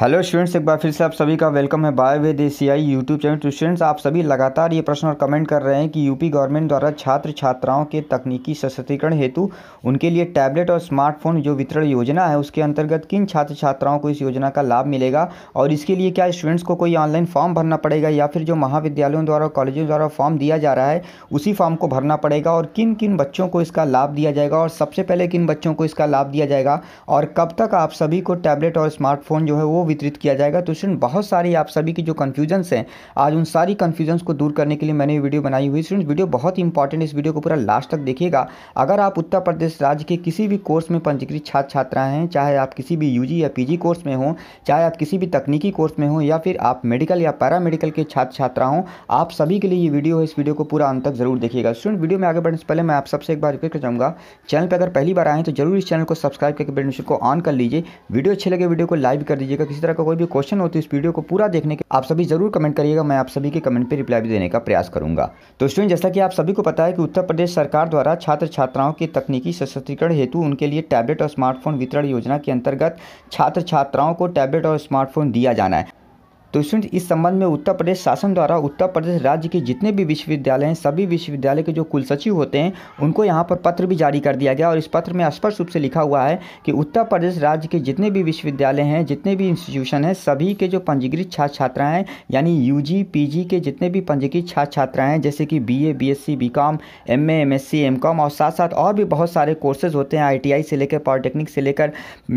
hello students एक बार फिर से आप सभी का वेलकम है by way C I YouTube channel तो स्टूडेंट्स आप सभी लगातार ये प्रश्न और कमेंट कर रहे हैं कि यूपी गवर्नमेंट द्वारा छात्र छात्राओं के तकनीकी सशक्तिकरण हेतु उनके लिए टैबलेट और स्मार्टफोन जो वितरण योजना है उसके अंतर्गत किन छात्र छात्राओं को इस योजना का लाभ मिलेगा और इसके लिए क्या स्टूडेंट्स को कोई ऑनलाइन फॉर्म भरना पड़ेगा या फिर जो महाविद्यालयों द्वारा कॉलेजों द्वारा फॉर्म दिया जा रहा है उसी फॉर्म को भरना पड़ेगा और किन किन बच्चों को इसका लाभ दिया जाएगा और सबसे पहले किन बच्चों को इसका लाभ दिया जाएगा और कब तक आप सभी को टैबलेट और स्मार्टफोन जो है वो वितरित किया जाएगा तो स्टूडेंट बहुत सारी आप सभी की जो कन्फ्यूजन्स हैं आज उन सारी कन्फ्यूजन्स को दूर करने के लिए मैंने वीडियो बनाई हुई स्टूडेंट वीडियो बहुत ही इंपॉर्टेंट इस वीडियो को पूरा लास्ट तक देखिएगा अगर आप उत्तर प्रदेश राज्य के किसी भी कोर्स में पंजीकृत छात्र छात्राएं हैं चाहे आप किसी भी यू या पी कोर्स में हों चाहे आप किसी भी तकनीकी कोर्स में हों या फिर आप मेडिकल या पैरामेडिकल के छात्र छात्रा हों आप सभी के लिए ये वीडियो है इस वीडियो को पूरा अंत तक जरूर देखिएगा स्टूडेंट वीडियो में आगे बढ़ने से पहले मैं आप सबसे एक बार रिक्वेस्ट कर चाहूँगा चैनल पर अगर पहली बार आए तो जरूर इस चैनल को सब्सक्राइब करके बेटन को ऑन कर लीजिए वीडियो अच्छे लगे वीडियो को लाइव कर दीजिएगा किसी इसी तरह का कोई भी क्वेश्चन हो तो इस वीडियो को पूरा देखने के आप सभी जरूर कमेंट करिएगा मैं आप सभी के कमेंट पर रिप्लाई भी देने का प्रयास करूंगा तो स्टूडेंट जैसा कि आप सभी को पता है कि उत्तर प्रदेश सरकार द्वारा छात्र छात्राओं के तकनीकी सशक्तिकरण हेतु उनके लिए टैबलेट और स्मार्टफोन वितरण योजना के अंतर्गत छात्र छात्राओं को टैबलेट और स्मार्टफोन दिया जाना है तो स्टूडेंट इस संबंध में उत्तर प्रदेश शासन द्वारा उत्तर प्रदेश राज्य के जितने भी विश्वविद्यालय हैं सभी विश्वविद्यालय के जो कुलसचिव होते हैं उनको यहाँ पर पत्र भी जारी कर दिया गया और इस पत्र में स्पष्ट रूप से लिखा हुआ है कि उत्तर प्रदेश राज्य के जितने भी विश्वविद्यालय हैं जितने भी इंस्टीट्यूशन हैं सभी के जो पंजीकृत छात्र छात्राएँ हैं यानी यू जी के जितने भी पंजीकृत छात्र छात्राएँ हैं जैसे कि B A B S C B com M M S C M com और साथ साथ और भी बहुत सारे कोर्सेज होते हैं आई टी आई से लेकर पॉलिटेक्निक से लेकर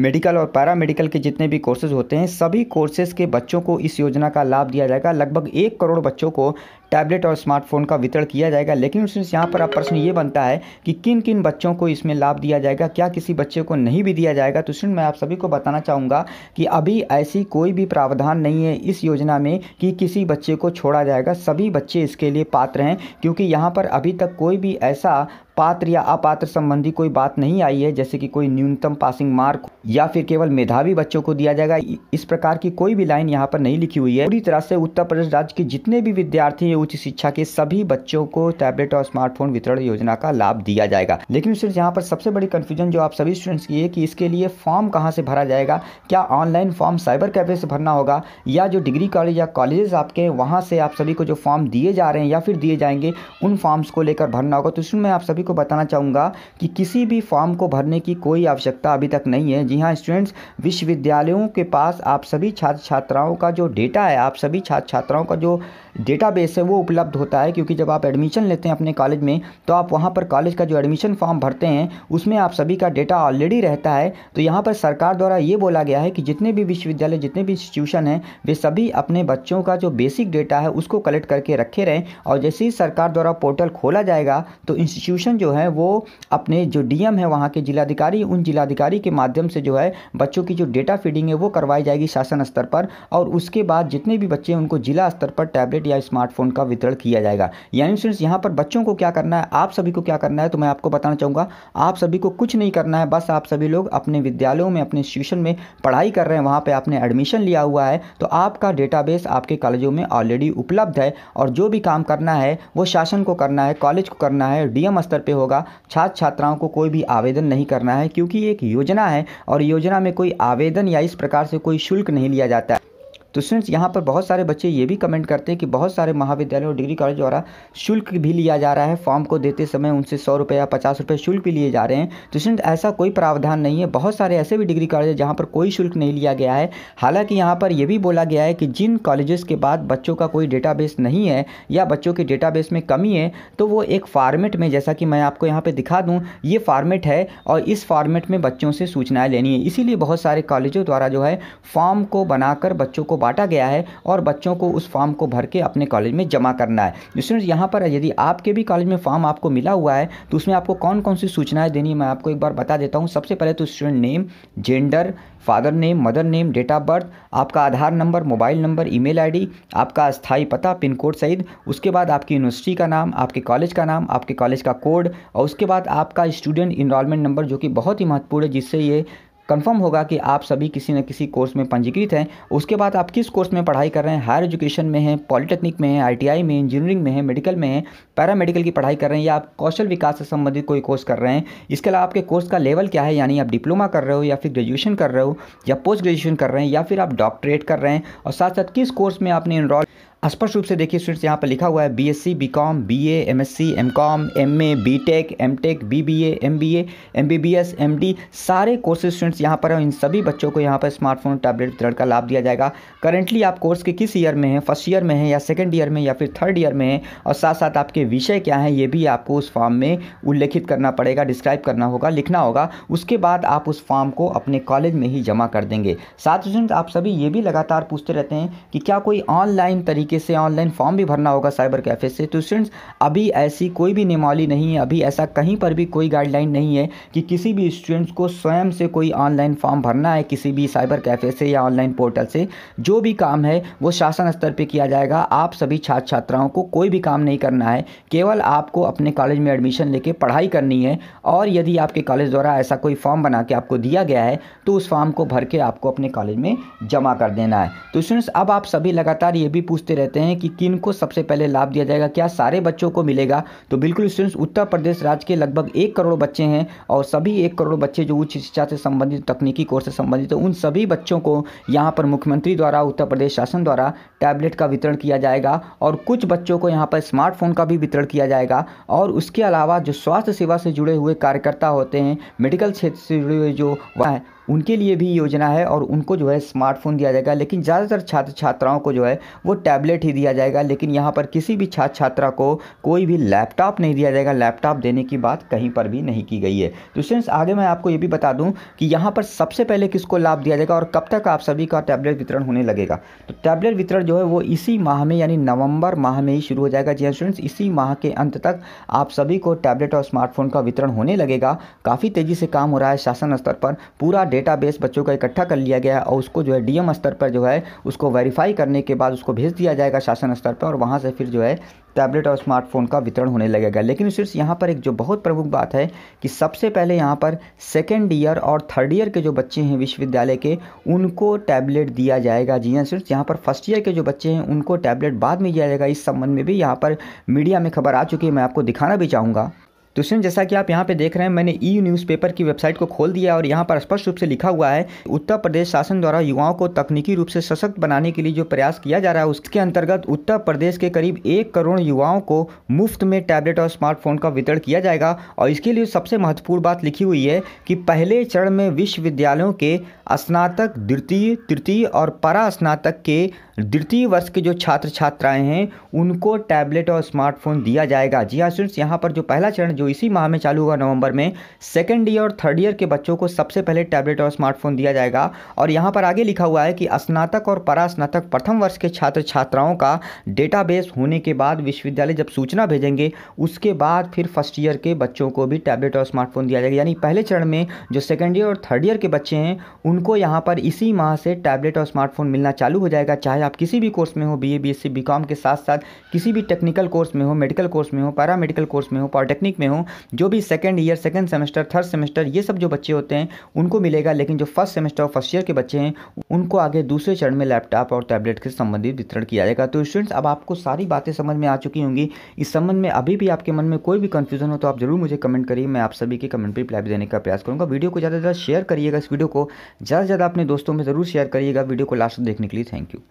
मेडिकल और पैरामेडिकल के जितने भी कोर्सेज होते हैं सभी कोर्सेज के बच्चों को इस योजना का लाभ दिया जाएगा लगभग एक करोड़ बच्चों को टैबलेट और स्मार्टफोन का वितरण किया जाएगा लेकिन उसमें यहाँ पर अब प्रश्न ये बनता है कि किन किन बच्चों को इसमें लाभ दिया जाएगा क्या किसी बच्चे को नहीं भी दिया जाएगा तो स्टूडेंट मैं आप सभी को बताना चाहूँगा कि अभी ऐसी कोई भी प्रावधान नहीं है इस योजना में कि किसी बच्चे को छोड़ा जाएगा सभी बच्चे इसके लिए पात्र हैं क्योंकि यहाँ पर अभी तक कोई भी ऐसा पात्र या अपात्र संबंधी कोई बात नहीं आई है जैसे कि कोई न्यूनतम पासिंग मार्क या फिर केवल मेधावी बच्चों को दिया जाएगा इस प्रकार की कोई भी लाइन यहाँ पर नहीं लिखी हुई है पूरी तरह से उत्तर प्रदेश राज्य के जितने भी विद्यार्थी हैं उच्च शिक्षा के सभी बच्चों को टैबलेट और स्मार्टफोन वितरण योजना का लाभ दिया जाएगा लेकिन स्टूडेंट्स यहाँ पर सबसे बड़ी कन्फ्यूजन जो आप सभी स्टूडेंट्स की है कि इसके लिए फॉर्म कहाँ से भरा जाएगा क्या ऑनलाइन फॉर्म साइबर कैफे से भरना होगा या जो डिग्री कॉलेज या कॉलेजेस आपके हैं वहाँ से आप सभी को जो फॉर्म दिए जा रहे हैं या फिर दिए जाएंगे उन फॉर्म्स को लेकर भरना होगा तो इसमें मैं आप सभी को बताना चाहूँगा कि किसी भी फॉर्म को भरने की कोई आवश्यकता अभी तक नहीं है जी हाँ स्टूडेंट्स विश्वविद्यालयों के पास आप सभी छात्र छात्राओं का जो डेटा है आप सभी छात्र छात्राओं का जो डेटाबेस है वो उपलब्ध होता है क्योंकि जब आप एडमिशन लेते हैं अपने कॉलेज में तो आप वहाँ पर कॉलेज का जो एडमिशन फॉर्म भरते हैं उसमें आप सभी का डेटा ऑलरेडी रहता है तो यहाँ पर सरकार द्वारा ये बोला गया है कि जितने भी विश्वविद्यालय जितने भी इंस्टीट्यूशन हैं वे सभी अपने बच्चों का जो बेसिक डेटा है उसको कलेक्ट करके रखे रहें और जैसे ही सरकार द्वारा पोर्टल खोला जाएगा तो इंस्टीट्यूशन जो है वो अपने जो डी है वहाँ के जिलाधिकारी उन जिलाधिकारी के माध्यम से जो है बच्चों की जो डेटा फीडिंग है वो करवाई जाएगी शासन स्तर पर और उसके बाद जितने भी बच्चे उनको जिला स्तर पर टैबलेट टैबलेट या स्मार्टफोन का वितरण किया जाएगा यानी फ्रेंड्स यहाँ पर बच्चों को क्या करना है आप सभी को क्या करना है तो मैं आपको बताना चाहूँगा आप सभी को कुछ नहीं करना है बस आप सभी लोग अपने विद्यालयों में अपने इंस्टीट्यूशन में पढ़ाई कर रहे हैं वहाँ पर आपने एडमिशन लिया हुआ है तो आपका डेटाबेस आपके कॉलेजों में ऑलरेडी उपलब्ध है और जो भी काम करना है वो शासन को करना है कॉलेज को करना है डीएम स्तर पर होगा छात्र छात्राओं को कोई भी आवेदन नहीं करना है क्योंकि एक योजना है और योजना में कोई आवेदन या इस प्रकार से कोई शुल्क नहीं लिया जाता है तो स्टूडेंट्स यहाँ पर बहुत सारे बच्चे ये भी कमेंट करते हैं कि बहुत सारे महाविद्यालय और डिग्री कॉलेज द्वारा शुल्क भी लिया जा रहा है फॉर्म को देते समय उनसे सौ रुपये या पचास रुपये शुल्क भी लिए जा रहे हैं तो स्टूडेंट्स ऐसा कोई प्रावधान नहीं है बहुत सारे ऐसे भी डिग्री कॉलेज जहाँ पर कोई शुल्क नहीं लिया गया है हालाँकि यहाँ पर यह भी बोला गया है कि जिन कॉलेजेस के बाद बच्चों का कोई डेटा नहीं है या बच्चों के डेटाबेस में कमी है तो वो एक फार्मेट में जैसा कि मैं आपको यहाँ पर दिखा दूँ ये फार्मेट है और इस फार्मेट में बच्चों से सूचनाएँ लेनी है इसीलिए बहुत सारे कॉलेजों द्वारा जो है फॉर्म को बनाकर बच्चों को बांटा गया है और बच्चों को उस फॉर्म को भर के अपने कॉलेज में जमा करना है स्टूडेंट्स तो यहाँ पर यदि आपके भी कॉलेज में फॉर्म आपको मिला हुआ है तो उसमें आपको कौन कौन सी सूचनाएं देनी है मैं आपको एक बार बता देता हूँ सबसे पहले तो student name gender father name mother name date of birth आपका Aadhaar number mobile number email ID आपका स्थायी पता पिन कोड सहित उसके बाद आपकी यूनिवर्सिटी का नाम आपके कॉलेज का नाम आपके कॉलेज का कोड और उसके बाद आपका स्टूडेंट इनरोलमेंट नंबर जो कि बहुत ही महत्वपूर्ण है जिससे ये कंफर्म होगा कि आप सभी किसी न किसी कोर्स में पंजीकृत हैं उसके बाद आप किस कोर्स में पढ़ाई कर रहे हैं हायर एजुकेशन में हैं पॉलिटेक्निक में हैं आईटीआई में इंजीनियरिंग में हैं मेडिकल में हैं पैरामेडिकल की पढ़ाई कर रहे हैं या आप कौशल विकास से संबंधित कोई कोर्स कर रहे हैं इसके अलावा आपके कोर्स का लेवल क्या है यानी आप डिप्लोमा कर रहे हो या फिर ग्रेजुएशन कर रहे हो या पोस्ट ग्रेजुएशन कर रहे हैं या फिर आप डॉक्टरेट कर रहे हैं और साथ साथ किस कोर्स में आपने इनरॉल स्पष्ट रूप से देखिए स्टूडेंट्स यहाँ पर लिखा हुआ है B S C B com B A M S C M com M A B tech M tech B B A M B A M B B S M D सारे courses students यहाँ पर हैं इन सभी बच्चों को यहाँ पर smartphone tablet वितरण का लाभ दिया जाएगा करेंटली आप कोर्स के किस ईयर में हैं फर्स्ट ईयर में हैं या सेकेंड ईयर में या फिर थर्ड ईयर में हैं और साथ साथ आपके विषय क्या हैं ये भी आपको उस फॉर्म में उल्लेखित करना पड़ेगा डिस्क्राइब करना होगा लिखना होगा उसके बाद आप उस फॉर्म को अपने कॉलेज में ही जमा कर देंगे साथ स्टूडेंट्स आप सभी ये भी लगातार पूछते रहते हैं कि क्या कोई ऑनलाइन तरीके तरीके से ऑनलाइन फॉर्म भी भरना होगा साइबर कैफ़े से तो स्टूडेंट्स अभी ऐसी कोई भी नियमावली नहीं है अभी ऐसा कहीं पर भी कोई गाइडलाइन नहीं है कि किसी भी स्टूडेंट्स को स्वयं से कोई ऑनलाइन फॉर्म भरना है किसी भी साइबर कैफ़े से या ऑनलाइन पोर्टल से जो भी काम है वो शासन स्तर पर किया जाएगा आप सभी छात्र छात्राओं को कोई भी काम नहीं करना है केवल आपको अपने कॉलेज में एडमिशन लेके पढ़ाई करनी है और यदि आपके कॉलेज द्वारा ऐसा कोई फॉर्म बना के आपको दिया गया है तो उस फॉर्म को भर के आपको अपने कॉलेज में जमा कर देना है तो स्टूडेंट्स अब आप सभी लगातार ये भी पूछते रहे रहते हैं कि किन को सबसे पहले लाभ दिया जाएगा क्या सारे बच्चों को मिलेगा तो बिल्कुल स्टूडेंट्स उत्तर प्रदेश राज्य के लगभग एक करोड़ बच्चे हैं और सभी एक करोड़ बच्चे जो उच्च शिक्षा से संबंधित तकनीकी कोर्स से संबंधित तो उन सभी बच्चों को यहाँ पर मुख्यमंत्री द्वारा उत्तर प्रदेश शासन द्वारा टैबलेट का वितरण किया जाएगा और कुछ बच्चों को यहाँ पर स्मार्टफोन का भी वितरण किया जाएगा और उसके अलावा जो स्वास्थ्य सेवा से जुड़े हुए कार्यकर्ता होते हैं मेडिकल क्षेत्र से जुड़े हुए जो वह उनके लिए भी योजना है और उनको जो है स्मार्टफोन दिया जाएगा लेकिन ज़्यादातर छात्र छात्राओं को जो है वो टैबलेट ही दिया जाएगा लेकिन यहाँ पर किसी भी छात्र छात्रा को कोई भी लैपटॉप नहीं दिया जाएगा लैपटॉप देने की बात कहीं पर भी नहीं की गई है तो स्टूडेंट्स आगे मैं आपको ये भी बता दूँ कि यहाँ पर सबसे पहले किसको लाभ दिया जाएगा और कब तक आप सभी का टैबलेट वितरण होने लगेगा तो टैबलेट वितरण जो है वो इसी माह में यानी नवंबर माह में ही शुरू हो जाएगा जी स्टूडेंट्स हाँ इसी माह के अंत तक आप सभी को टैबलेट और स्मार्टफोन का वितरण होने लगेगा काफ़ी तेज़ी से काम हो रहा है शासन स्तर पर पूरा डेटाबेस बच्चों का इकट्ठा कर लिया गया है और उसको जो है डीएम स्तर पर जो है उसको वेरीफाई करने के बाद उसको भेज दिया जाएगा शासन स्तर पर और वहाँ से फिर जो है टैबलेट और स्मार्टफोन का वितरण होने लगेगा लेकिन सिर्फ यहाँ पर एक जो बहुत प्रमुख बात है कि सबसे पहले यहाँ पर सेकेंड ईयर और थर्ड ईयर के जो बच्चे हैं विश्वविद्यालय के उनको टैबलेट दिया जाएगा जी हाँ सिर्फ यहाँ पर फर्स्ट ईयर के जो बच्चे हैं उनको टैबलेट बाद में दिया जाएगा इस संबंध में भी यहाँ पर मीडिया में खबर आ चुकी है मैं आपको दिखाना भी चाहूँगा तो इसमें जैसा कि आप यहाँ पे देख रहे हैं मैंने ई न्यूज़पेपर की वेबसाइट को खोल दिया और यहाँ पर स्पष्ट रूप से लिखा हुआ है उत्तर प्रदेश शासन द्वारा युवाओं को तकनीकी रूप से सशक्त बनाने के लिए जो प्रयास किया जा रहा है उसके अंतर्गत उत्तर प्रदेश के करीब एक करोड़ युवाओं को मुफ्त में टैबलेट और स्मार्टफोन का वितरण किया जाएगा और इसके लिए सबसे महत्वपूर्ण बात लिखी हुई है कि पहले चरण में विश्वविद्यालयों के स्नातक द्वितीय तृतीय और परा स्नातक के द्वितीय वर्ष के जो छात्र छात्राएं हैं उनको टैबलेट और स्मार्टफोन दिया जाएगा जी हाँ स्टूडेंट्स यहाँ पर जो पहला चरण जो इसी माह में चालू हुआ नवंबर में सेकेंड ईयर और थर्ड ईयर के बच्चों को सबसे पहले टैबलेट और स्मार्टफोन दिया जाएगा और यहाँ पर आगे लिखा हुआ है कि स्नातक और परास्नातक प्रथम वर्ष के छात्र छात्राओं का डेटाबेस होने के बाद विश्वविद्यालय जब सूचना भेजेंगे उसके बाद फिर फर्स्ट ईयर के बच्चों को भी टैबलेट और स्मार्टफोन दिया जाएगा यानी पहले चरण में जो सेकेंड ईयर और थर्ड ईयर के बच्चे हैं उनको यहाँ पर इसी माह से टैबलेट और स्मार्टफोन मिलना चालू हो जाएगा चाहे चाहे आप किसी भी कोर्स में हो B A B S C B com के साथ साथ किसी भी टेक्निकल कोर्स में हो मेडिकल कोर्स में हो पैरा मेडिकल कोर्स में हो पॉलिटेक्निक में हो जो भी second year second semester third semester ये सब जो बच्चे होते हैं उनको मिलेगा लेकिन जो फर्स्ट सेमेस्टर और फर्स्ट ईयर के बच्चे हैं उनको आगे दूसरे चरण में लैपटॉप और टैबलेट के संबंधित वितरण किया जाएगा तो स्टूडेंट्स अब आपको सारी बातें समझ में आ चुकी होंगी इस संबंध में अभी भी आपके मन में कोई भी कन्फ्यूजन हो तो आप जरूर मुझे कमेंट करिए मैं आप सभी के कमेंट पर रिप्लाई देने का प्रयास करूँगा वीडियो को ज़्यादा से ज़्यादा शेयर करिएगा इस वीडियो को ज़्यादा से ज़्यादा अपने दोस्तों में ज़रूर शेयर करिएगा वीडियो को लास्ट तक देखने के लिए थैंक यू